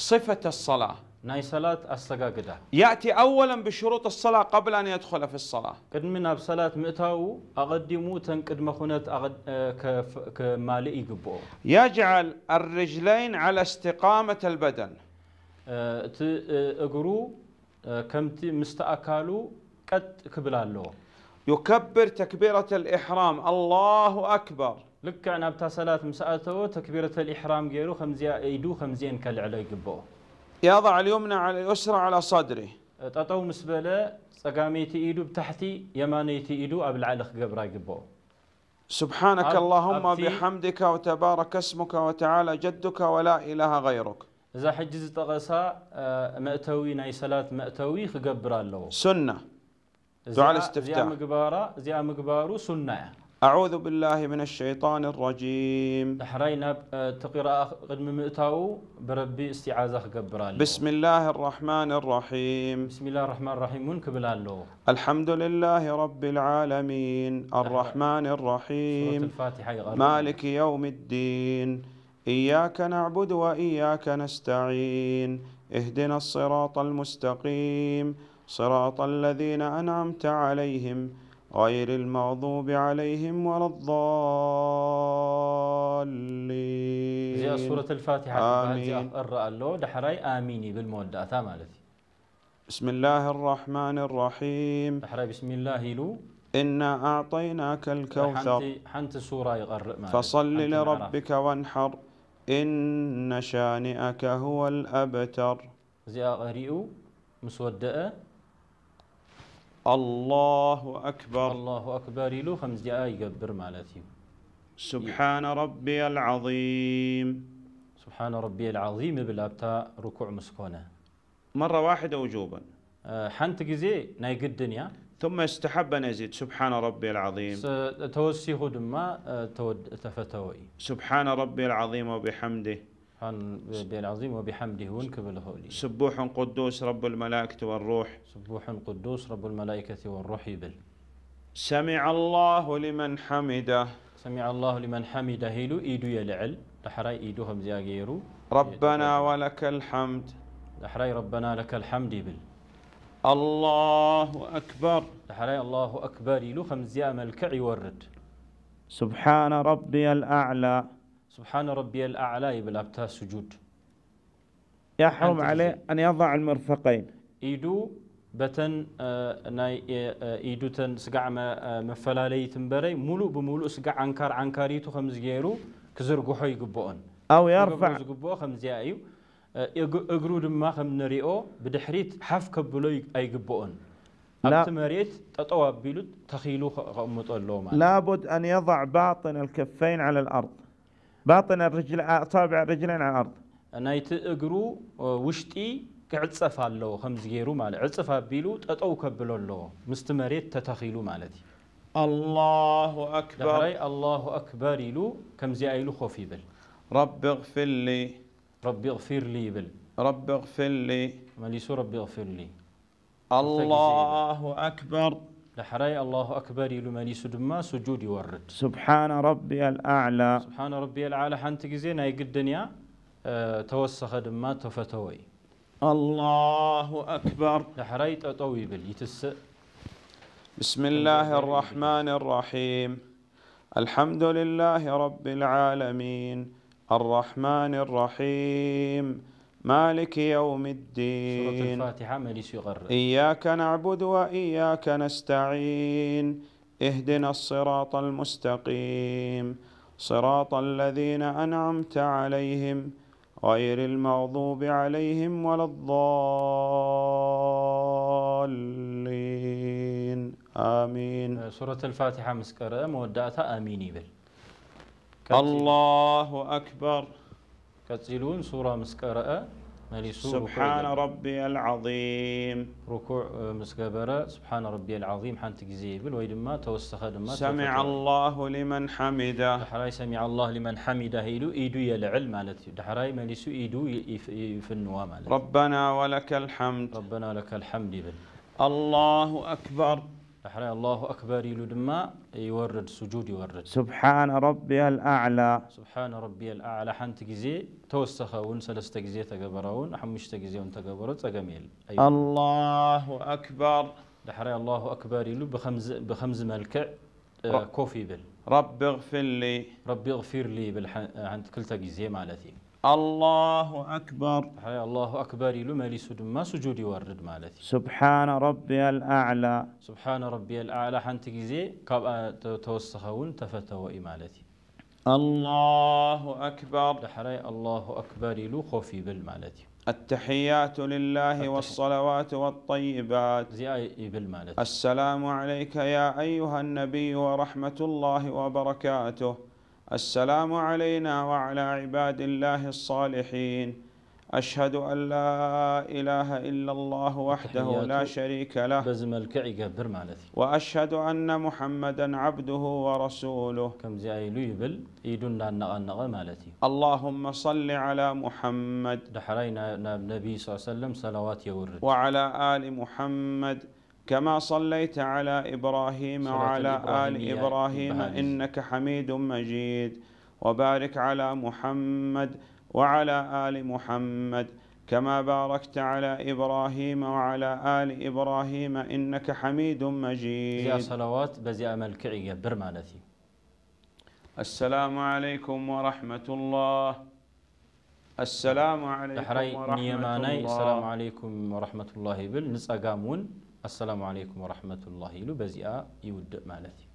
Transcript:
صفة الصلاة ناي صلاة أصدقاء أستقاقدة يأتي أولا بشروط الصلاة قبل أن يدخل في الصلاة قد منا بصلاة مئتاو أقدمو تنقدم مخونات أغد... كمالئ يقبو يجعل الرجلين على استقامة البدن أقرو كمتي مستأكالو قد كبلالو يكبر تكبيرة الإحرام الله أكبر لك أنا بتسالات مسأته تكبيرة الإحرام جيرو خمزي يدو خمزين كل على جبو. يضع اليمنى على اليسرى على صدره ጠጠው مسبلة በለ ጸጋሜይቲ بتحتي ብታሕቲ የማነይቲ قبل على ላዕሊ جبو. سبحانك أب اللهم بحمدك وتبارك اسمك وتعالى جدك ولا إله غيرك إذا حجز تغسى مأتوي ناي صلاة مأتوي خقبر له. سنة دعاء الاستفتاء. زيام مقبارة زيام مقبارو سنة أعوذ بالله من الشيطان الرجيم أحرينا آه، تقراء قد قدم مئتاو بربي استعاذة خقبر بسم الله الرحمن الرحيم بسم الله الرحمن الرحيم من قبل الله الحمد لله رب العالمين الرحمن الرحيم سورة الفاتحة مالك يوم الدين إياك نعبد وإياك نستعين اهدنا الصراط المستقيم صراط الذين أنعمت عليهم غير المغضوب عليهم ولا الضالين زي سورة الفاتحة آمين أقرأ دحري آميني بالمودة مالتي بسم الله الرحمن الرحيم دحري بسم الله لو إنا أعطيناك الكوثر حنت, سورة يقرأ فصل لربك وانحر إن شانئك هو الأبتر زي أغريو مسودة الله أكبر الله أكبر إلو خمس دقائق قبر مالتي سبحان ربي العظيم سبحان ربي العظيم بالابتا ركوع مسكونة مرة واحدة وجوبا أه، حنت جزي نايق الدنيا ثم استحب أن يزيد سبحان ربي العظيم توسيه ما أه، تود تفتوي سبحان ربي العظيم وبحمده سبحان ربي العظيم وبحمده ونكب الهولي سبوح قدوس رب الملائكة والروح سبوح قدوس رب الملائكة والروح يبل سمع الله لمن حمده سمع الله لمن حمده هيلو إيدو يلعل لحراي إيدوهم زياغيرو ربنا ولك الحمد لحراي ربنا لك الحمد يبل الله أكبر لحراي الله أكبر يلو خمزيام الكعي ورد سبحان ربي الأعلى سبحان ربي الأعلى يبلغ تا سجود يحرم عليه أن يضع المرفقين إيدو بتن آه، ناي آه، آه، إيدو تن سقع مفلالي تنبري ملو بملو سقع عنكار تو خمس جيرو كزر قحو يقبؤن أو يرفع يقبؤ خمس جايو እግሩ ድማ خم ንሪኦ بدحريت حف ከብሎ أي ኣብቲ لا تمريت ኣቢሉ ተኺሉ ከቕምጦ ኣለዎ ማለት ላቡድ أن يضع باطن الكفين على الأرض باطن الرجل أصابع الرجلين على الأرض انا أجرو وشتي كعصفة الله خمس جيرو مال عصفة بيلو تأو كبل الله مستمرات تتخيلو مالتي الله أكبر الله أكبر يلو كم زايلو خوفي بل رب اغفر لي رب اغفر لي بل رب اغفر لي ما ليسو رب اغفر لي الله أكبر لحراي الله أكبر لماني سدما سجود يورد سبحان ربي الأعلى سبحان ربي الأعلى حانت قزينا أي الدنيا آه، توسخ دما تفتوي الله أكبر لحراي تطوي بل يتس بسم الله الرحمن الرحيم الحمد لله رب العالمين الرحمن الرحيم مالك يوم الدين سورة الفاتحة مالي سيغر إياك نعبد وإياك نستعين اهدنا الصراط المستقيم صراط الذين أنعمت عليهم غير المغضوب عليهم ولا الضالين آمين آه، سورة الفاتحة مسكرة مودعتها آمين بل الله أكبر كتسيلون سورة مسكرة سبحان ربي العظيم ركوع آه، مسكبرة سبحان ربي العظيم حنت جزيبل ويدما توسخ دما سمع الله لمن حمده دحراي سمع الله لمن حمده يلو ايدو يلعل مالتي دحراي ماليسو ايدو في النواه مالتي ربنا ولك الحمد ربنا لك الحمد بل الله أكبر دحري الله أكبر يلدما يورد سجود يورد سبحان ربي الأعلى سبحان ربي الأعلى حنت جزي توسخون سلست جزي تقبرون أحمش تجزي تجبرت تجميل أيوة. الله أكبر دحري الله أكبر يلو بخمز بخمز ملكع آه كوفي بل رب اغفر لي رب اغفر لي بالح... عند كل تجزي مالتي الله أكبر هيا الله أكبر لما لسجود ما سجود يورد مالتي سبحان ربي الأعلى سبحان ربي الأعلى حنت زي كاب آه، توسخون تفتوى مالتي الله أكبر دحري الله أكبر لو خوفي بالمالتي التحيات لله والصلوات والطيبات السلام عليك يا أيها النبي ورحمة الله وبركاته السلام علينا وعلى عباد الله الصالحين أشهد أن لا إله إلا الله وحده لا شريك له وأشهد أن محمدا عبده ورسوله اللهم صل على محمد وعلى آل محمد كما صليت على ابراهيم وعلى ال ابراهيم انك حميد مجيد وبارك على محمد وعلى ال محمد كما باركت على ابراهيم وعلى ال ابراهيم انك حميد مجيد يا صلوات بزي امل كعيه برمانتي السلام عليكم ورحمه الله السلام عليكم ورحمه الله السلام عليكم ورحمه الله بل نسأقامون السلام عليكم ورحمة الله لبزئة يود مالتي